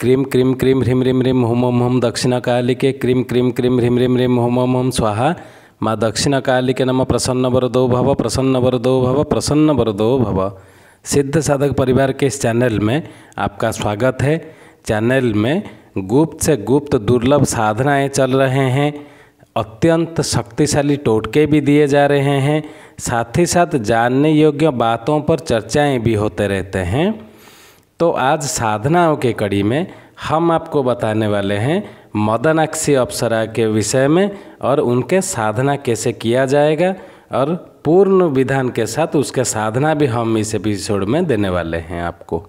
cream क्रीम क्रीम ह्रीम ह्रीम ह्रीम हुम हुम हम दक्षिण कालिके क्रीम क्रीम क्रीम ह्रीम ह्रीम ह्रीम हुम ओम हुम स्वाहा माँ दक्षिण कालिके नम प्रसन्न वरदो भव प्रसन्न वरदो भव प्रसन्न वरदो भव सिद्ध साधक परिवार के इस चैनल में आपका स्वागत है चैनल में गुप्त से गुप्त दुर्लभ साधनाएं चल रहे हैं अत्यंत शक्तिशाली टोटके भी दिए जा रहे हैं साथ ही साथ जानने योग्य बातों पर चर्चाएं भी होते रहते हैं तो आज साधनाओं के कड़ी में हम आपको बताने वाले हैं मदनाक्षी अप्सरा के विषय में और उनके साधना कैसे किया जाएगा और पूर्ण विधान के साथ उसके साधना भी हम इस एपिसोड में देने वाले हैं आपको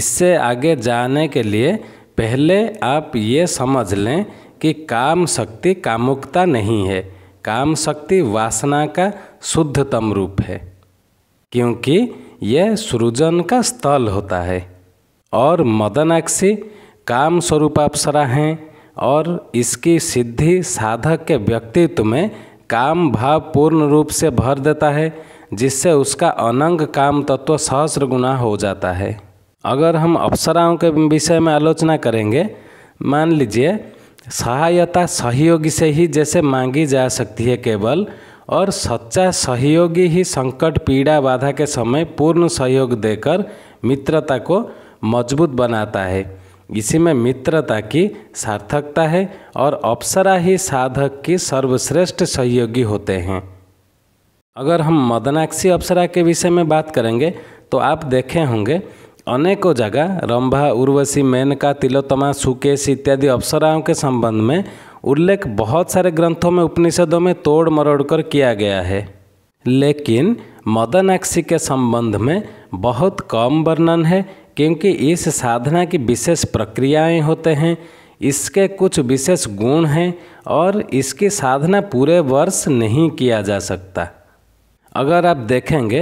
इससे आगे जाने के लिए पहले आप ये समझ लें कि काम शक्ति कामुकता नहीं है काम शक्ति वासना का शुद्धतम रूप है क्योंकि यह सृजन का स्थल होता है और मदनाक्षी काम स्वरूप अप्सरा हैं और इसकी सिद्धि साधक के व्यक्तित्व में काम भाव पूर्ण रूप से भर देता है जिससे उसका अनंग काम तत्व सहस्र गुना हो जाता है अगर हम अप्सराओं के विषय में आलोचना करेंगे मान लीजिए सहायता सहयोगी से ही जैसे मांगी जा सकती है केवल और सच्चा सहयोगी ही संकट पीड़ा बाधा के समय पूर्ण सहयोग देकर मित्रता को मजबूत बनाता है इसी में मित्रता की सार्थकता है और अप्सरा ही साधक की सर्वश्रेष्ठ सहयोगी होते हैं अगर हम मदनाक्षी अप्सरा के विषय में बात करेंगे तो आप देखे होंगे अनेकों जगह रंभा उर्वशी मेनका तिलोतमा सुकेश इत्यादि अप्सराओं के संबंध में उल्लेख बहुत सारे ग्रंथों में उपनिषदों में तोड़ मरोड़ कर किया गया है लेकिन मदनाक्षी के संबंध में बहुत कम वर्णन है क्योंकि इस साधना की विशेष प्रक्रियाएं होते हैं इसके कुछ विशेष गुण हैं और इसकी साधना पूरे वर्ष नहीं किया जा सकता अगर आप देखेंगे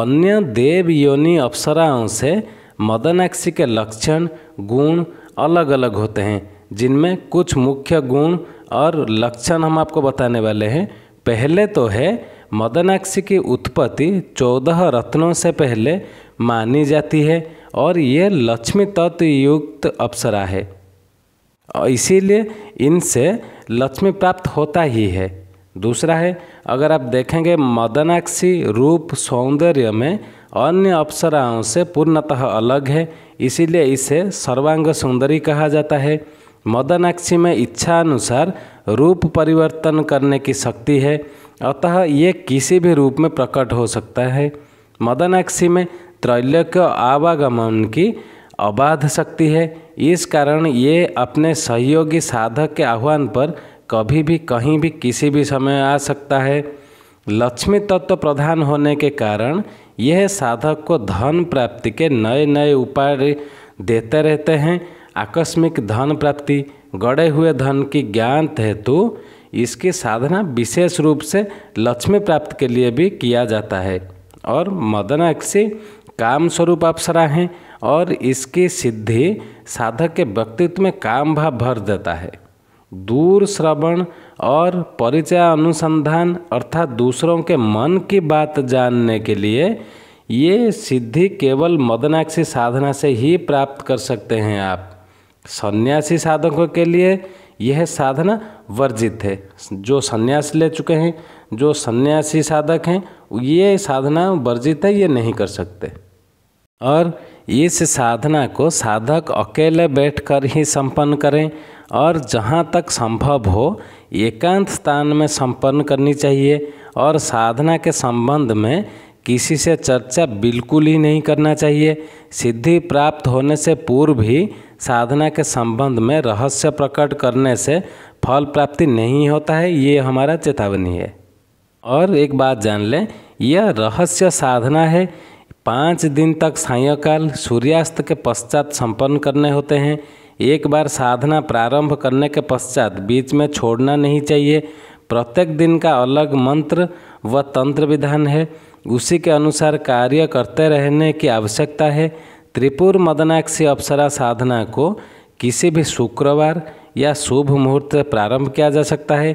अन्य देव योनि अप्सराओं से मदनाक्षी के लक्षण गुण अलग अलग होते हैं जिनमें कुछ मुख्य गुण और लक्षण हम आपको बताने वाले हैं पहले तो है मदनाक्षी की उत्पत्ति चौदह रत्नों से पहले मानी जाती है और ये लक्ष्मी तत्व युक्त अप्सरा है और इसीलिए इनसे लक्ष्मी प्राप्त होता ही है दूसरा है अगर आप देखेंगे मदनाक्षी रूप सौंदर्य में अन्य अप्सराओं से पूर्णतः अलग है इसीलिए इसे सर्वांग सुंदरी कहा जाता है मदनाक्षी में इच्छा अनुसार रूप परिवर्तन करने की शक्ति है अतः ये किसी भी रूप में प्रकट हो सकता है मदनाक्षी में त्रैलोक्य आवागमन की अबाध शक्ति है इस कारण ये अपने सहयोगी साधक के आह्वान पर कभी भी कहीं भी किसी भी समय आ सकता है लक्ष्मी तत्व प्रधान होने के कारण यह साधक को धन प्राप्ति के नए नए उपाय देते रहते हैं आकस्मिक धन प्राप्ति गड़े हुए धन की ज्ञान हेतु इसकी साधना विशेष रूप से लक्ष्मी प्राप्त के लिए भी किया जाता है और मदनाक्षी काम स्वरूप अप्सरा हैं और इसकी सिद्धि साधक के व्यक्तित्व में काम भाव भर देता है दूर श्रवण और परिचय अनुसंधान अर्थात दूसरों के मन की बात जानने के लिए ये सिद्धि केवल मदनाक्षी साधना से ही प्राप्त कर सकते हैं आप सन्यासी साधकों के लिए यह साधना वर्जित है जो सन्यास ले चुके हैं जो सन्यासी साधक हैं ये साधना वर्जित है ये नहीं कर सकते और इस साधना को साधक अकेले बैठकर ही संपन्न करें और जहाँ तक संभव हो एकांत स्थान में संपन्न करनी चाहिए और साधना के संबंध में किसी से चर्चा बिल्कुल ही नहीं करना चाहिए सिद्धि प्राप्त होने से पूर्व ही साधना के संबंध में रहस्य प्रकट करने से फल प्राप्ति नहीं होता है ये हमारा चेतावनी है और एक बात जान लें यह रहस्य साधना है पाँच दिन तक सायकाल सूर्यास्त के पश्चात संपन्न करने होते हैं एक बार साधना प्रारंभ करने के पश्चात बीच में छोड़ना नहीं चाहिए प्रत्येक दिन का अलग मंत्र व तंत्र विधान है उसी के अनुसार कार्य करते रहने की आवश्यकता है त्रिपुर मदनाक्षी अप्सरा साधना को किसी भी शुक्रवार या शुभ मुहूर्त प्रारंभ किया जा सकता है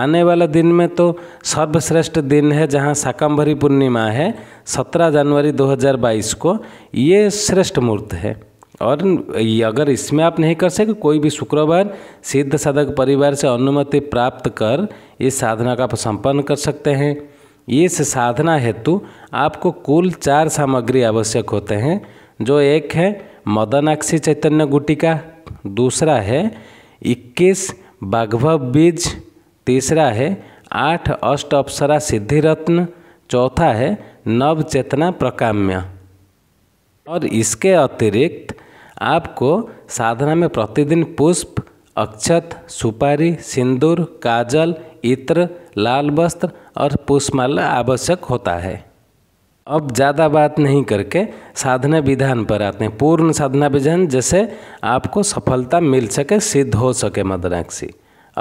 आने वाले दिन में तो सर्वश्रेष्ठ दिन है जहां शाकंभरी पूर्णिमा है सत्रह जनवरी 2022 को ये श्रेष्ठ मुहूर्त है और अगर इसमें आप नहीं कर सके कोई भी शुक्रवार सिद्ध साधक परिवार से अनुमति प्राप्त कर इस साधना का संपन्न कर सकते हैं इस साधना हेतु आपको कुल चार सामग्री आवश्यक होते हैं जो एक है मदनाक्षी चैतन्य गुटिका दूसरा है इक्कीस बाघभव बीज तीसरा है आठ अष्ट अप्सरा सिद्धि रत्न चौथा है नव चेतना प्रकाम्य और इसके अतिरिक्त आपको साधना में प्रतिदिन पुष्प अक्षत सुपारी सिंदूर काजल इत्र लाल वस्त्र और पुष्पमाला आवश्यक होता है अब ज़्यादा बात नहीं करके साधना विधान पर आते हैं पूर्ण साधना विधान जैसे आपको सफलता मिल सके सिद्ध हो सके मदनाक्षी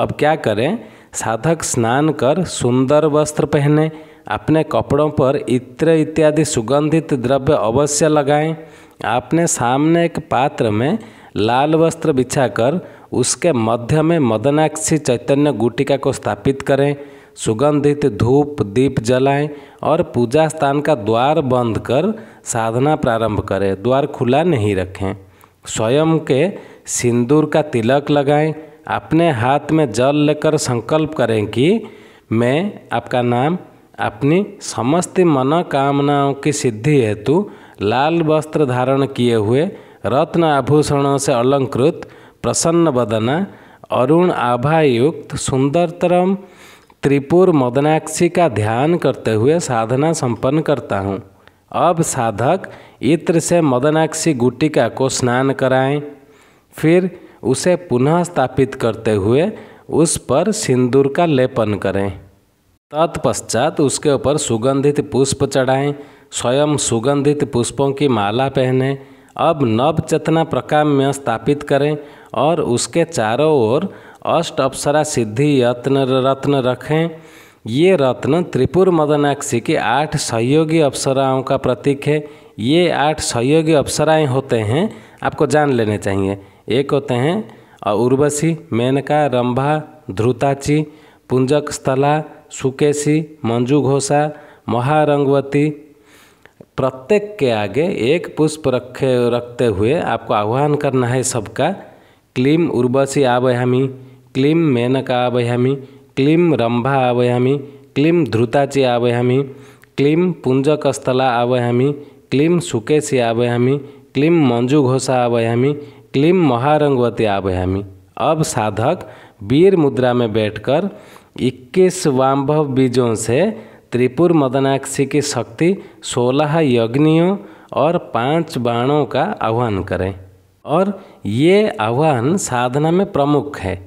अब क्या करें साधक स्नान कर सुंदर वस्त्र पहने अपने कपड़ों पर इत्र इत्यादि सुगंधित द्रव्य अवश्य लगाएं आपने सामने एक पात्र में लाल वस्त्र बिछाकर उसके मध्य में मदनाक्षी चैतन्य गुटिका को स्थापित करें सुगंधित धूप दीप जलाएं और पूजा स्थान का द्वार बंद कर साधना प्रारंभ करें द्वार खुला नहीं रखें स्वयं के सिंदूर का तिलक लगाएं अपने हाथ में जल लेकर संकल्प करें कि मैं आपका नाम अपनी समस्त मनोकामनाओं की सिद्धि हेतु लाल वस्त्र धारण किए हुए रत्न आभूषणों से अलंकृत प्रसन्न बदन अरुण आभायुक्त सुंदरतरम त्रिपुर मदनाक्षी का ध्यान करते हुए साधना संपन्न करता हूँ अब साधक इत्र से मदनाक्षी गुटिका को स्नान कराएं फिर उसे पुनः स्थापित करते हुए उस पर सिंदूर का लेपन करें तत्पश्चात उसके ऊपर सुगंधित पुष्प चढ़ाएं स्वयं सुगंधित पुष्पों की माला पहनें अब नव चेतना प्रकाम्य स्थापित करें और उसके चारों ओर अष्ट अप्सरा सिद्धि यत्न रत्न रखें ये रत्न त्रिपुर मदनाक्षी के आठ सहयोगी अप्सराओं का प्रतीक है ये आठ सहयोगी अप्सराएं होते हैं आपको जान लेने चाहिए एक होते हैं उर्वशी मेनका रंभा ध्रुताची पुंजक स्थला सुकेशी मंजू घोषा महारंगवती प्रत्येक के आगे एक पुष्प रखे रखते हुए आपको आह्वान करना है सबका क्लीम उर्वशी आवयामी क्लीम मेनका आवयामी क्लीम रंभा आवयामी क्लीम ध्रुताची आवयामी क्लीम पुंजकस्थला आवयामी क्लीम सुकेशी आवयामी क्लीम मंजू घोषा आवयामी क्लीम महारंगवती आवयामी अब साधक वीर मुद्रा में बैठकर 21 वाम्भव बीजों से त्रिपुर मदनाक्षी की शक्ति सोलह यज्ञियों और पांच बाणों का आह्वान करें और ये आह्वान साधना में प्रमुख है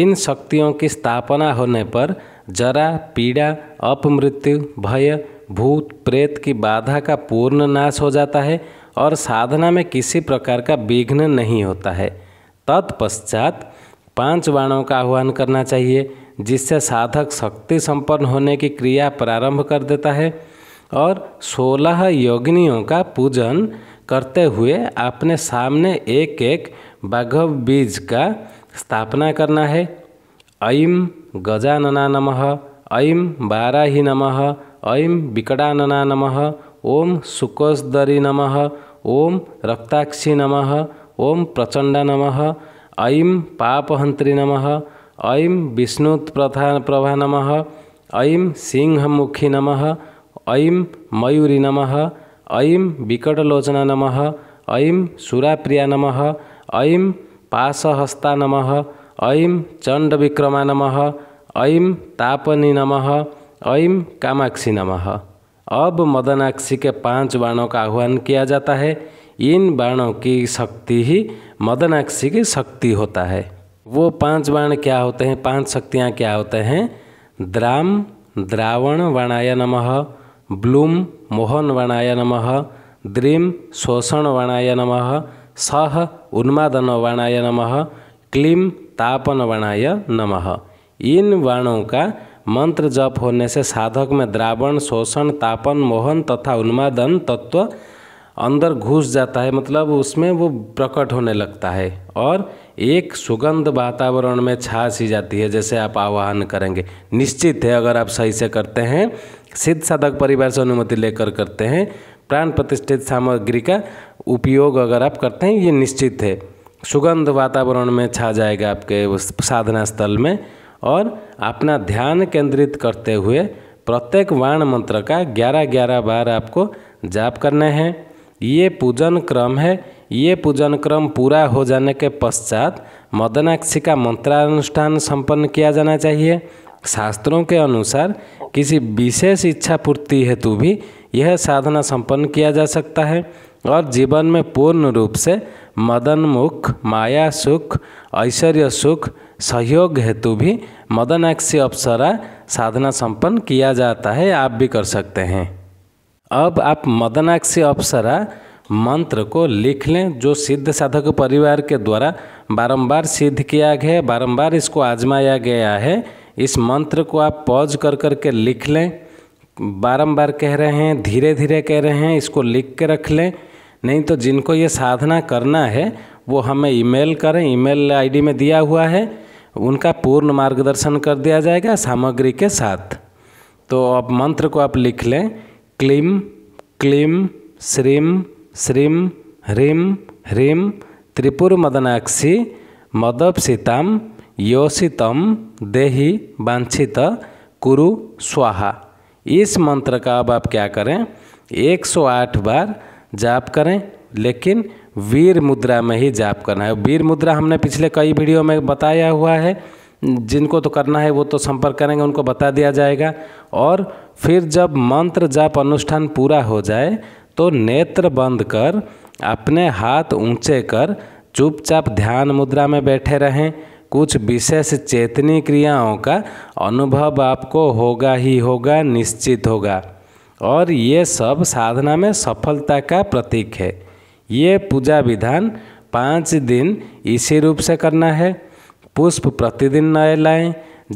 इन शक्तियों की स्थापना होने पर जरा पीड़ा अपमृत्यु भय भूत प्रेत की बाधा का पूर्ण नाश हो जाता है और साधना में किसी प्रकार का विघ्न नहीं होता है तत्पश्चात पांच बाणों का आह्वान करना चाहिए जिससे साधक शक्ति संपन्न होने की क्रिया प्रारंभ कर देता है और सोलह योगिनियों का पूजन करते हुए आपने सामने एक एक बाघव बीज का स्थापना करना है ऐम गजानना नमः ऐम बाराही नमः ऐम विकटानना नमः ओम सुकोसदरी नमः ओम रक्ताक्षी नमः ओम प्रचंड नमः ऐम पापहंत्री नमः ऐम विष्णुप्रथा प्रभा नमः ऐम सिंहमुखी नमः ऐम मयूरी नमः ऐं विकटलोचना नम ऐं सुराप्रिया नम ऐं पाशहस्ता नम ऐं चंडविक्रमा नम ऐं तापनी नम ऐं कामाक्षी नम अब मदनाक्षी के पांच बाणों का आह्वान किया जाता है इन बाणों की शक्ति ही मदनाक्षी की शक्ति होता है वो पांच बाण क्या होते हैं पांच शक्तियाँ क्या होते हैं द्राम द्रावण वाणाया नम ब्लूम मोहन नम द्रीम शोषण वणाय नम सह नम क्लीम तापन वणाय नम इन वाणों का मंत्र जप होने से साधक में द्रावण शोषण तापन मोहन तथा उन्मादन तत्व अंदर घुस जाता है मतलब उसमें वो प्रकट होने लगता है और एक सुगंध वातावरण में छा सी जाती है जैसे आप आवाहन करेंगे निश्चित है अगर आप सही से करते हैं सिद्ध साधक परिवार से अनुमति लेकर करते हैं प्राण प्रतिष्ठित सामग्री का उपयोग अगर आप करते हैं ये निश्चित है सुगंध वातावरण में छा जाएगा आपके साधना स्थल में और अपना ध्यान केंद्रित करते हुए प्रत्येक वाण मंत्र का ग्यारह ग्यारह बार आपको जाप करना है ये पूजन क्रम है ये पूजन क्रम पूरा हो जाने के पश्चात मदनाक्षी का मंत्रानुष्ठान संपन्न किया जाना चाहिए शास्त्रों के अनुसार किसी विशेष इच्छा पूर्ति हेतु भी यह साधना संपन्न किया जा सकता है और जीवन में पूर्ण रूप से मदन मुख माया सुख ऐश्वर्य सुख सहयोग हेतु भी मदनाक्षी अप्सरा साधना संपन्न किया जाता है आप भी कर सकते हैं अब आप मदनाक्षी अप्सरा मंत्र को लिख लें जो सिद्ध साधक परिवार के द्वारा बारंबार सिद्ध किया गया है बारंबार इसको आजमाया गया है इस मंत्र को आप पॉज कर कर के लिख लें बारंबार कह रहे हैं धीरे धीरे कह रहे हैं इसको लिख के रख लें नहीं तो जिनको ये साधना करना है वो हमें ईमेल करें ईमेल आईडी में दिया हुआ है उनका पूर्ण मार्गदर्शन कर दिया जाएगा सामग्री के साथ तो अब मंत्र को आप लिख लें क्लीम क्लीम श्रीम ह्रीम ह्रीं मदनाक्षी त्रिपुरमदनाक्षी सीताम योषितम देहि वांछित कुरु स्वाहा इस मंत्र का अब आप क्या करें 108 बार जाप करें लेकिन वीर मुद्रा में ही जाप करना है वीर मुद्रा हमने पिछले कई वीडियो में बताया हुआ है जिनको तो करना है वो तो संपर्क करेंगे उनको बता दिया जाएगा और फिर जब मंत्र जाप अनुष्ठान पूरा हो जाए तो नेत्र बंद कर अपने हाथ ऊंचे कर चुपचाप ध्यान मुद्रा में बैठे रहें कुछ विशेष चेतनी क्रियाओं का अनुभव आपको होगा ही होगा निश्चित होगा और ये सब साधना में सफलता का प्रतीक है ये पूजा विधान पाँच दिन इसी रूप से करना है पुष्प प्रतिदिन नए लाएं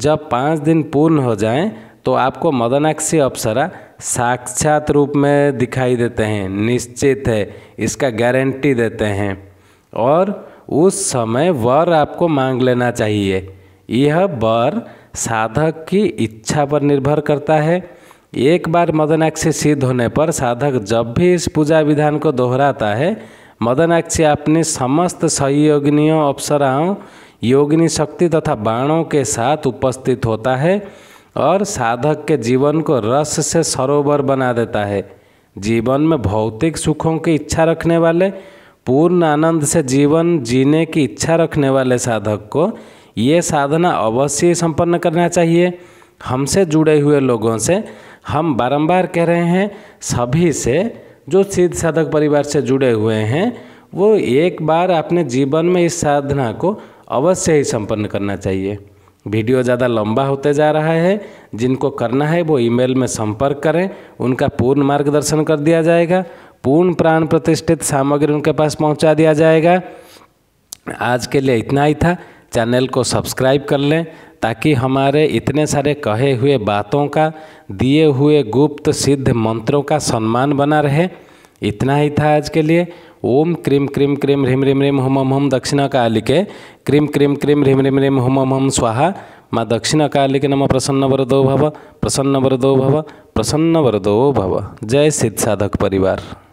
जब पाँच दिन पूर्ण हो जाएं तो आपको मदनाक्षी अप्सरा साक्षात रूप में दिखाई देते हैं निश्चित है इसका गारंटी देते हैं और उस समय वर आपको मांग लेना चाहिए यह वर साधक की इच्छा पर निर्भर करता है एक बार मदनाक्षी सिद्ध होने पर साधक जब भी इस पूजा विधान को दोहराता है मदनाक्षी अपनी समस्त सहयोगिनियों अप्सराओं योगिनी शक्ति तथा बाणों के साथ उपस्थित होता है और साधक के जीवन को रस से सरोवर बना देता है जीवन में भौतिक सुखों की इच्छा रखने वाले पूर्ण आनंद से जीवन जीने की इच्छा रखने वाले साधक को ये साधना अवश्य संपन्न करना चाहिए हमसे जुड़े हुए लोगों से हम बारंबार कह रहे हैं सभी से जो सिद्ध साधक परिवार से जुड़े हुए हैं वो एक बार अपने जीवन में इस साधना को अवश्य ही संपन्न करना चाहिए वीडियो ज़्यादा लंबा होते जा रहा है जिनको करना है वो ईमेल में संपर्क करें उनका पूर्ण मार्गदर्शन कर दिया जाएगा पूर्ण प्राण प्रतिष्ठित सामग्री उनके पास पहुंचा दिया जाएगा आज के लिए इतना ही था चैनल को सब्सक्राइब कर लें ताकि हमारे इतने सारे कहे हुए बातों का दिए हुए गुप्त सिद्ध मंत्रों का सम्मान बना रहे इतना ही था आज के लिए ओम क्रीम क्रीम क्रीम ह्रीम ह्रीम ह्रीम हुम हम दक्षिण कालिके क्रीम क्रीम क्रीम ह्रीम ह्रीम ह्रीम हुम हम स्वाहा माँ दक्षिण कालिके नम प्रसन्न वरदो भव प्रसन्न वरदो भव प्रसन्न वरदो भव जय सिद्ध साधक परिवार